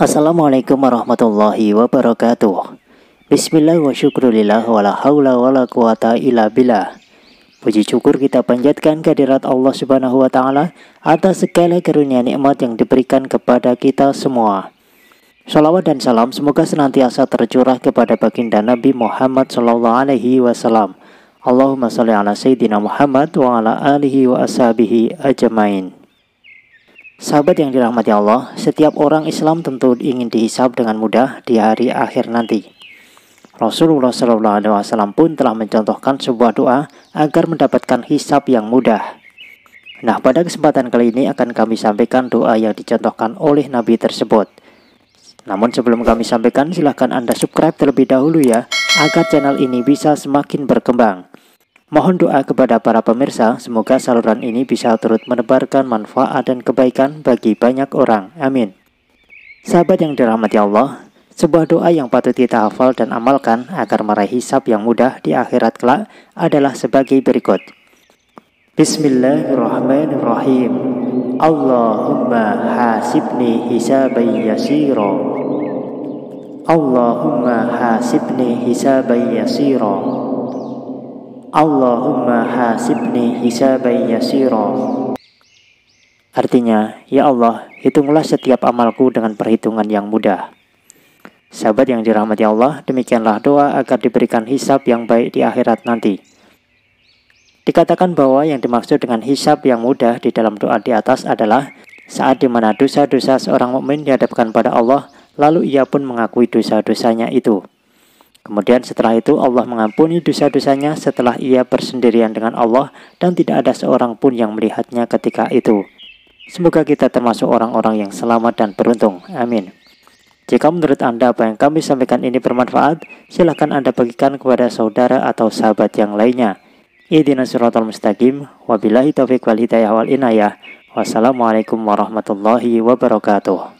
Assalamualaikum warahmatullahi wabarakatuh. Bismillah wa wa la wa la Puji syukur kita panjatkan kehadirat Allah Subhanahu wa taala atas segala karunia nikmat yang diberikan kepada kita semua. Salawat dan salam semoga senantiasa tercurah kepada baginda Nabi Muhammad sallallahu alaihi wasallam. Allahumma salli ala sayyidina Muhammad wa ala alihi wa ashabihi ajmain. Sahabat yang dirahmati Allah, setiap orang Islam tentu ingin dihisab dengan mudah di hari akhir nanti. Rasulullah Shallallahu Alaihi Wasallam pun telah mencontohkan sebuah doa agar mendapatkan hisab yang mudah. Nah, pada kesempatan kali ini akan kami sampaikan doa yang dicontohkan oleh Nabi tersebut. Namun sebelum kami sampaikan, silahkan Anda subscribe terlebih dahulu ya, agar channel ini bisa semakin berkembang. Mohon doa kepada para pemirsa, semoga saluran ini bisa turut menebarkan manfaat dan kebaikan bagi banyak orang. Amin. Sahabat yang dirahmati Allah, sebuah doa yang patut kita hafal dan amalkan agar meraih hisab yang mudah di akhirat kelak adalah sebagai berikut. Bismillahirrahmanirrahim. Allahumma hasibni hisabai yasiro. Allahumma hasibni hisabai yasiro. Allahumma hasibni hisaban yasira. Artinya, ya Allah, hitunglah setiap amalku dengan perhitungan yang mudah. Sahabat yang dirahmati Allah, demikianlah doa agar diberikan hisab yang baik di akhirat nanti. Dikatakan bahwa yang dimaksud dengan hisab yang mudah di dalam doa di atas adalah saat dimana dosa-dosa seorang mukmin dihadapkan pada Allah, lalu ia pun mengakui dosa-dosanya itu. Kemudian setelah itu Allah mengampuni dosa-dosanya setelah ia bersendirian dengan Allah dan tidak ada seorang pun yang melihatnya ketika itu. Semoga kita termasuk orang-orang yang selamat dan beruntung. Amin. Jika menurut Anda apa yang kami sampaikan ini bermanfaat, silahkan Anda bagikan kepada saudara atau sahabat yang lainnya. Idina suratul mustaqim, wabillahi taufiq wal hidayah wal inayah. Wassalamualaikum warahmatullahi wabarakatuh.